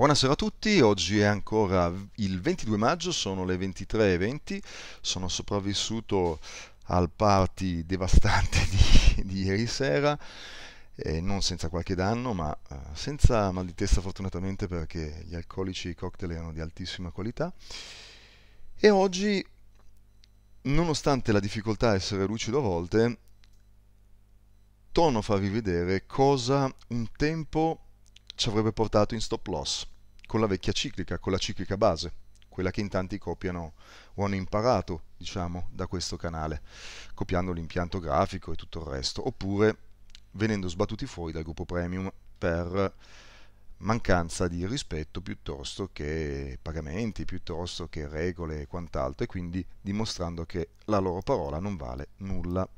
Buonasera a tutti, oggi è ancora il 22 maggio, sono le 23.20, sono sopravvissuto al party devastante di, di ieri sera, eh, non senza qualche danno, ma eh, senza mal di testa fortunatamente perché gli alcolici e i cocktail erano di altissima qualità. E oggi, nonostante la difficoltà a essere lucido a volte, torno a farvi vedere cosa un tempo ci avrebbe portato in stop loss con la vecchia ciclica, con la ciclica base, quella che in tanti copiano o hanno imparato, diciamo, da questo canale, copiando l'impianto grafico e tutto il resto, oppure venendo sbattuti fuori dal gruppo premium per mancanza di rispetto piuttosto che pagamenti, piuttosto che regole e quant'altro, e quindi dimostrando che la loro parola non vale nulla.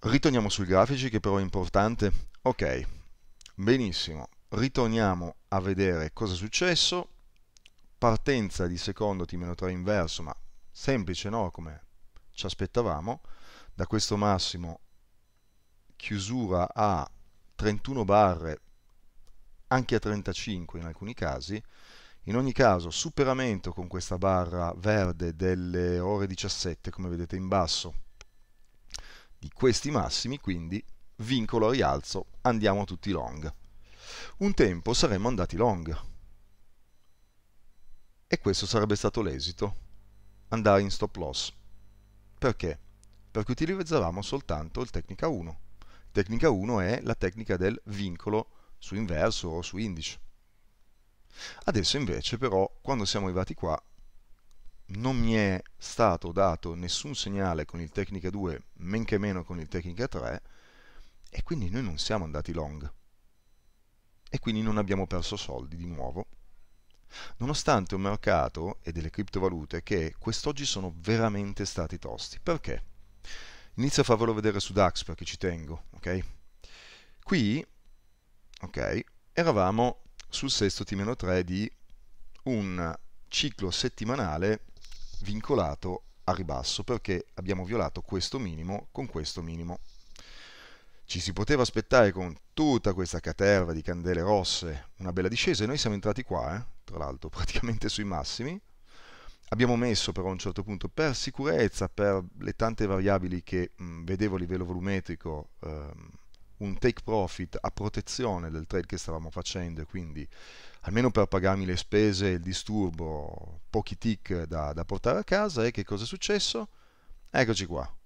Ritorniamo sui grafici che però è importante. Ok, benissimo, ritorniamo a vedere cosa è successo, partenza di secondo T-3 inverso, ma semplice no, come ci aspettavamo, da questo massimo chiusura a 31 barre, anche a 35 in alcuni casi, in ogni caso superamento con questa barra verde delle ore 17, come vedete in basso, di questi massimi, quindi vincolo rialzo, andiamo tutti long un tempo saremmo andati long. E questo sarebbe stato l'esito, andare in stop loss. Perché? Perché utilizzavamo soltanto il tecnica 1. Tecnica 1 è la tecnica del vincolo su inverso o su indice. Adesso invece però, quando siamo arrivati qua, non mi è stato dato nessun segnale con il tecnica 2, men che meno con il tecnica 3, e quindi noi non siamo andati long e quindi non abbiamo perso soldi di nuovo. Nonostante un mercato e delle criptovalute che quest'oggi sono veramente stati tosti. Perché? Inizio a farvelo vedere su DAX perché ci tengo, ok? Qui, ok, eravamo sul sesto T-3 di un ciclo settimanale vincolato a ribasso perché abbiamo violato questo minimo con questo minimo. Ci si poteva aspettare con tutta questa caterva di candele rosse una bella discesa e noi siamo entrati qua, eh? tra l'altro praticamente sui massimi. Abbiamo messo però a un certo punto per sicurezza, per le tante variabili che mh, mm, vedevo a livello volumetrico, ehm, un take profit a protezione del trade che stavamo facendo e quindi almeno per pagarmi le spese, e il disturbo, pochi tick da, da portare a casa e che cosa è successo? Eccoci qua,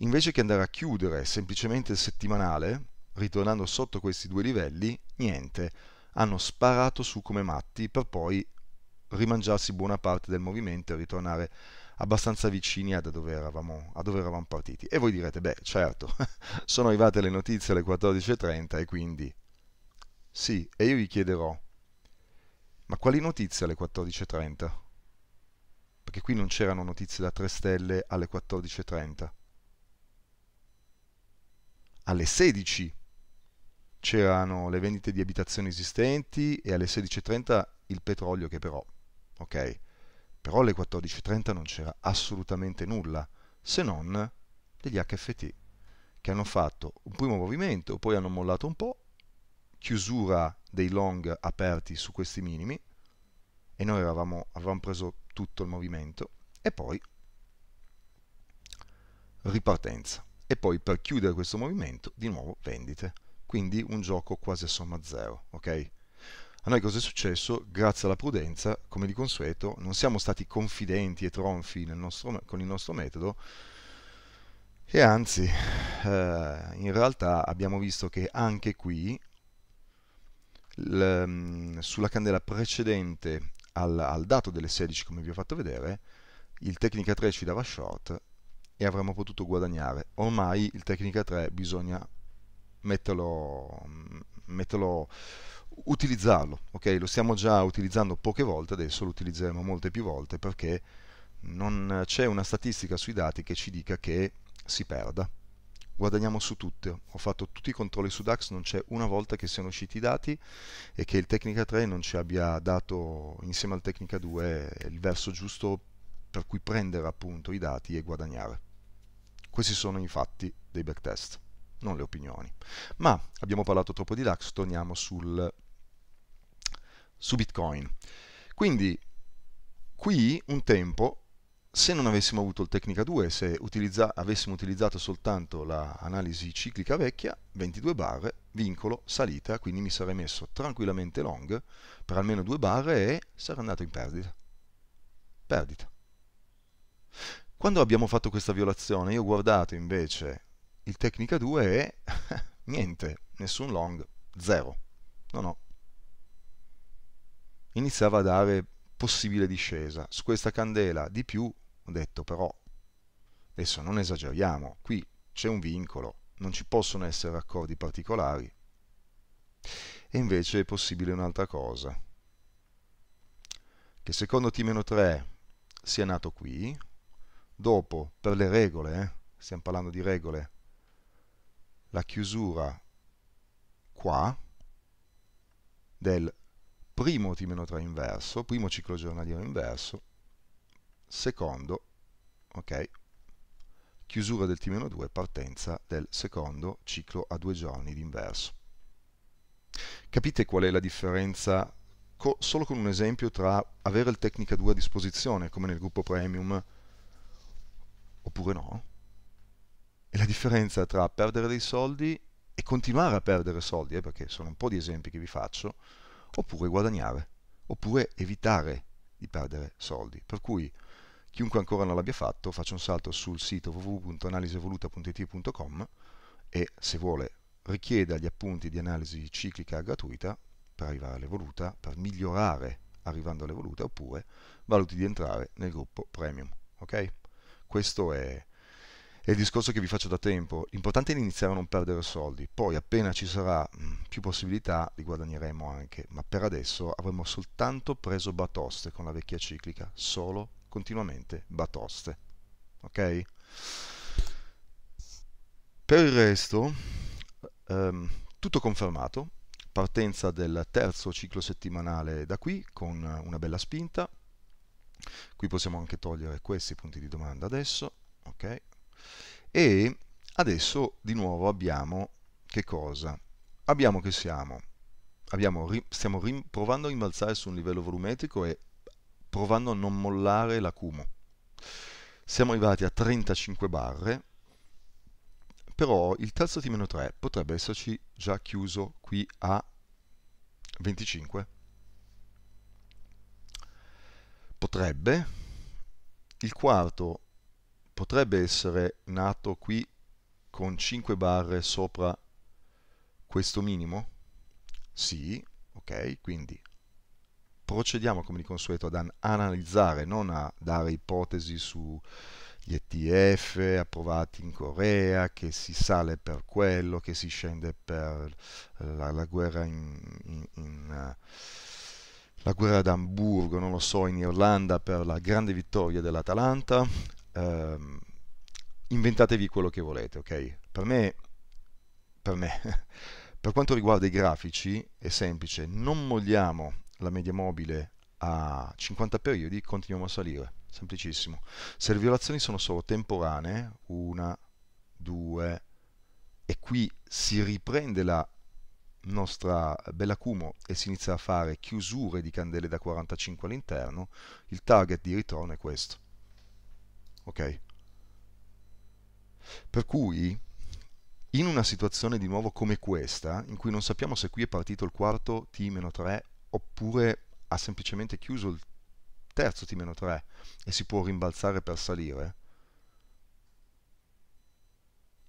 Invece che andare a chiudere semplicemente il settimanale, ritornando sotto questi due livelli, niente, hanno sparato su come matti per poi rimangiarsi buona parte del movimento e ritornare abbastanza vicini a dove eravamo, a dove eravamo partiti. E voi direte, beh, certo, sono arrivate le notizie alle 14.30 e quindi... Sì, e io vi chiederò, ma quali notizie alle 14.30? Perché qui non c'erano notizie da 3 stelle alle 14.30 alle 16 c'erano le vendite di abitazioni esistenti e alle 16.30 il petrolio che però, ok, però alle 14.30 non c'era assolutamente nulla, se non degli HFT, che hanno fatto un primo movimento, poi hanno mollato un po', chiusura dei long aperti su questi minimi, e noi avevamo, avevamo preso tutto il movimento, e poi ripartenza e poi per chiudere questo movimento di nuovo vendite. Quindi un gioco quasi a somma zero, ok? A noi cosa è successo? Grazie alla prudenza, come di consueto, non siamo stati confidenti e tronfi nostro, con il nostro metodo e anzi, eh, in realtà abbiamo visto che anche qui, l, mm, sulla candela precedente al, al dato delle 16, come vi ho fatto vedere, il Tecnica 3 ci dava short e avremmo potuto guadagnare. Ormai il Tecnica 3 bisogna metterlo, mm, metterlo utilizzarlo, ok? Lo stiamo già utilizzando poche volte, adesso lo utilizzeremo molte più volte perché non c'è una statistica sui dati che ci dica che si perda. Guadagniamo su tutte, ho fatto tutti i controlli su DAX, non c'è una volta che siano usciti i dati e che il Tecnica 3 non ci abbia dato insieme al Tecnica 2 il verso giusto per cui prendere appunto i dati e guadagnare. Questi sono infatti dei backtest, non le opinioni. Ma abbiamo parlato troppo di DAX, torniamo sul, su Bitcoin. Quindi qui un tempo, se non avessimo avuto il Tecnica 2, se utilizza, avessimo utilizzato soltanto l'analisi ciclica vecchia, 22 barre, vincolo, salita, quindi mi sarei messo tranquillamente long per almeno due barre e sarei andato in perdita. Perdita. Quando abbiamo fatto questa violazione io ho guardato invece il Tecnica 2 e niente, nessun long, zero. No, no. Iniziava a dare possibile discesa. Su questa candela di più ho detto però, adesso non esageriamo, qui c'è un vincolo, non ci possono essere accordi particolari. E invece è possibile un'altra cosa, che secondo T-3 sia nato qui, Dopo, per le regole, eh, stiamo parlando di regole, la chiusura qua del primo T 3 inverso, primo ciclo giornaliero inverso, secondo, ok, chiusura del T-2, partenza del secondo ciclo a due giorni d'inverso. Capite qual è la differenza co solo con un esempio tra avere il Tecnica 2 a disposizione, come nel gruppo Premium, oppure no. E la differenza tra perdere dei soldi e continuare a perdere soldi, eh, perché sono un po' di esempi che vi faccio, oppure guadagnare, oppure evitare di perdere soldi. Per cui chiunque ancora non l'abbia fatto, faccia un salto sul sito www.analisevoluta.it.com e se vuole richieda gli appunti di analisi ciclica gratuita per arrivare all'evoluta, per migliorare arrivando all'evoluta, oppure valuti di entrare nel gruppo premium. Okay? Questo è, è il discorso che vi faccio da tempo. L'importante è iniziare a non perdere soldi, poi appena ci sarà mm, più possibilità li guadagneremo anche, ma per adesso avremo soltanto preso batoste con la vecchia ciclica, solo continuamente batoste. Ok? Per il resto, ehm, tutto confermato, partenza del terzo ciclo settimanale da qui con una bella spinta, qui possiamo anche togliere questi punti di domanda adesso, ok? E adesso di nuovo abbiamo che cosa? Abbiamo che siamo, abbiamo, stiamo provando a rimbalzare su un livello volumetrico e provando a non mollare l'acumo. Siamo arrivati a 35 barre, però il terzo T-3 potrebbe esserci già chiuso qui a 25 potrebbe, il quarto potrebbe essere nato qui con 5 barre sopra questo minimo? Sì, ok, quindi procediamo come di consueto ad analizzare, non a dare ipotesi sugli ETF approvati in Corea, che si sale per quello, che si scende per la, la guerra in, in, in la guerra ad Amburgo, non lo so, in Irlanda per la grande vittoria dell'Atalanta, eh, inventatevi quello che volete, ok? Per me, per me, per quanto riguarda i grafici, è semplice, non molliamo la media mobile a 50 periodi, continuiamo a salire, semplicissimo. Se le violazioni sono solo temporanee, una, due, e qui si riprende la nostra bella cumo e si inizia a fare chiusure di candele da 45 all'interno, il target di ritorno è questo. Ok? Per cui in una situazione di nuovo come questa, in cui non sappiamo se qui è partito il quarto T-3 oppure ha semplicemente chiuso il terzo T-3 e si può rimbalzare per salire,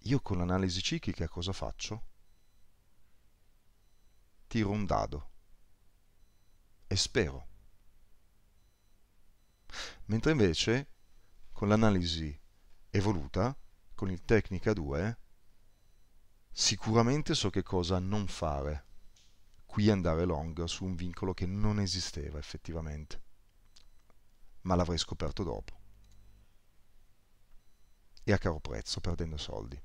io con l'analisi ciclica cosa faccio? tiro un dado e spero. Mentre invece con l'analisi evoluta, con il Tecnica 2, sicuramente so che cosa non fare. Qui andare long su un vincolo che non esisteva effettivamente, ma l'avrei scoperto dopo. E a caro prezzo, perdendo soldi.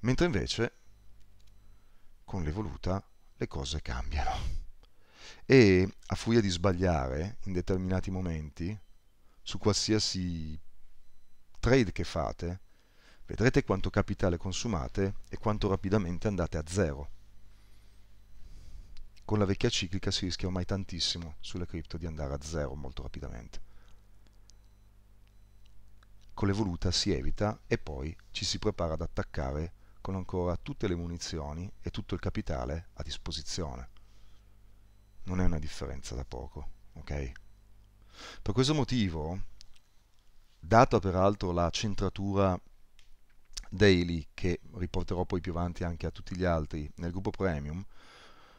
Mentre invece con l'evoluta le cose cambiano. E a furia di sbagliare in determinati momenti, su qualsiasi trade che fate, vedrete quanto capitale consumate e quanto rapidamente andate a zero. Con la vecchia ciclica si rischia ormai tantissimo sulle cripto di andare a zero molto rapidamente. Con l'evoluta si evita e poi ci si prepara ad attaccare con ancora tutte le munizioni e tutto il capitale a disposizione. Non è una differenza da poco, ok? Per questo motivo, data peraltro la centratura daily che riporterò poi più avanti anche a tutti gli altri nel gruppo premium,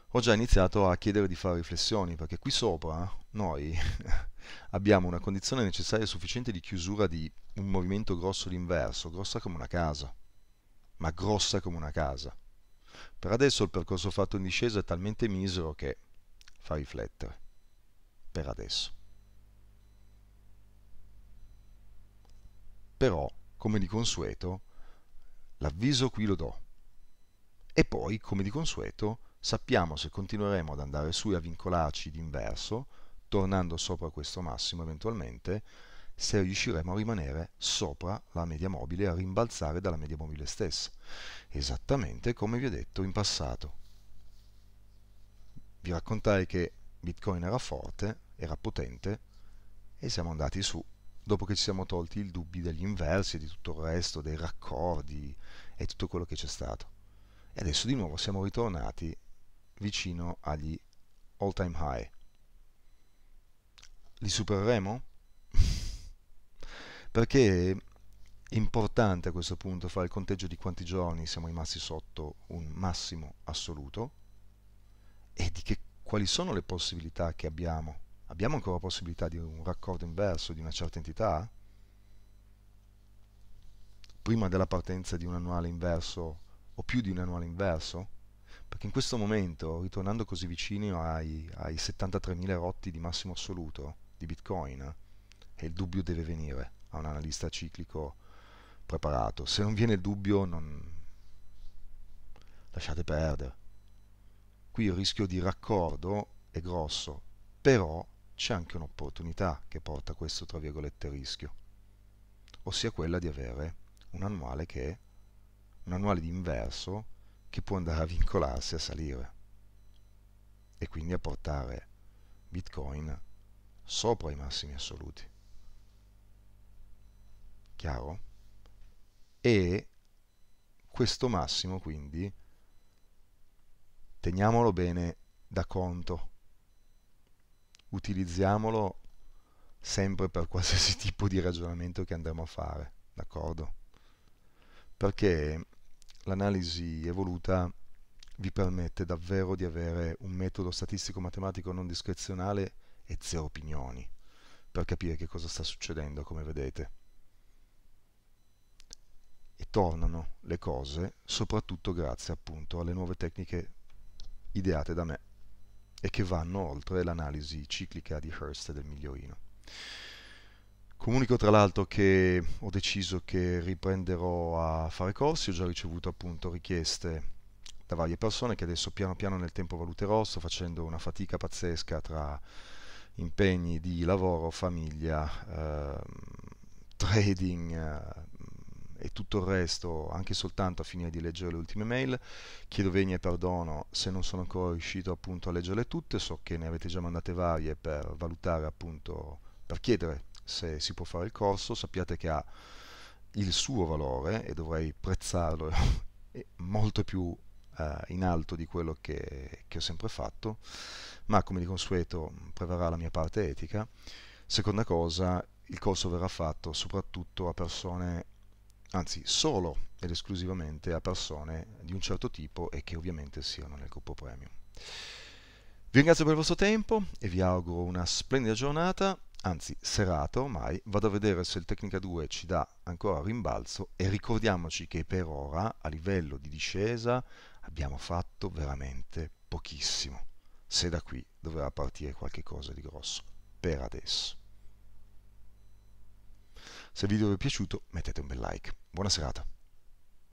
ho già iniziato a chiedere di fare riflessioni perché qui sopra eh, noi abbiamo una condizione necessaria e sufficiente di chiusura di un movimento grosso l'inverso, grossa come una casa ma grossa come una casa. Per adesso il percorso fatto in discesa è talmente misero che fa riflettere. Per adesso. Però, come di consueto, l'avviso qui lo do. E poi, come di consueto, sappiamo se continueremo ad andare su e a vincolarci d'inverso, tornando sopra questo massimo eventualmente, se riusciremo a rimanere sopra la media mobile, a rimbalzare dalla media mobile stessa, esattamente come vi ho detto in passato. Vi raccontai che Bitcoin era forte, era potente e siamo andati su dopo che ci siamo tolti il dubbio degli inversi e di tutto il resto, dei raccordi e tutto quello che c'è stato. E adesso di nuovo siamo ritornati vicino agli all time high. Li supereremo? perché è importante a questo punto fare il conteggio di quanti giorni siamo rimasti sotto un massimo assoluto e di che, quali sono le possibilità che abbiamo. Abbiamo ancora possibilità di un raccordo inverso di una certa entità? Prima della partenza di un annuale inverso o più di un annuale inverso? Perché in questo momento, ritornando così vicino ai, ai 73.000 rotti di massimo assoluto di Bitcoin, eh, il dubbio deve venire a un analista ciclico preparato. Se non viene il dubbio, non... lasciate perdere. Qui il rischio di raccordo è grosso, però c'è anche un'opportunità che porta a questo tra virgolette rischio, ossia quella di avere un annuale che è un annuale di inverso che può andare a vincolarsi a salire e quindi a portare Bitcoin sopra i massimi assoluti chiaro? E questo massimo quindi teniamolo bene da conto, utilizziamolo sempre per qualsiasi tipo di ragionamento che andremo a fare, d'accordo? Perché l'analisi evoluta vi permette davvero di avere un metodo statistico-matematico non discrezionale e zero opinioni per capire che cosa sta succedendo, come vedete tornano le cose soprattutto grazie appunto alle nuove tecniche ideate da me e che vanno oltre l'analisi ciclica di Hearst del migliorino. Comunico tra l'altro che ho deciso che riprenderò a fare corsi, ho già ricevuto appunto richieste da varie persone che adesso piano piano nel tempo valuterò, sto facendo una fatica pazzesca tra impegni di lavoro, famiglia, eh, trading, eh, e tutto il resto, anche soltanto a finire di leggere le ultime mail. Chiedo venia e perdono se non sono ancora riuscito appunto a leggerle tutte, so che ne avete già mandate varie per valutare appunto, per chiedere se si può fare il corso, sappiate che ha il suo valore e dovrei prezzarlo molto più eh, in alto di quello che, che ho sempre fatto, ma come di consueto prevarrà la mia parte etica. Seconda cosa, il corso verrà fatto soprattutto a persone anzi solo ed esclusivamente a persone di un certo tipo e che ovviamente siano nel gruppo premium. Vi ringrazio per il vostro tempo e vi auguro una splendida giornata, anzi serata ormai, vado a vedere se il Tecnica 2 ci dà ancora rimbalzo e ricordiamoci che per ora a livello di discesa abbiamo fatto veramente pochissimo, se da qui dovrà partire qualche cosa di grosso, per adesso. Se il video vi è piaciuto mettete un bel like. Buona serata.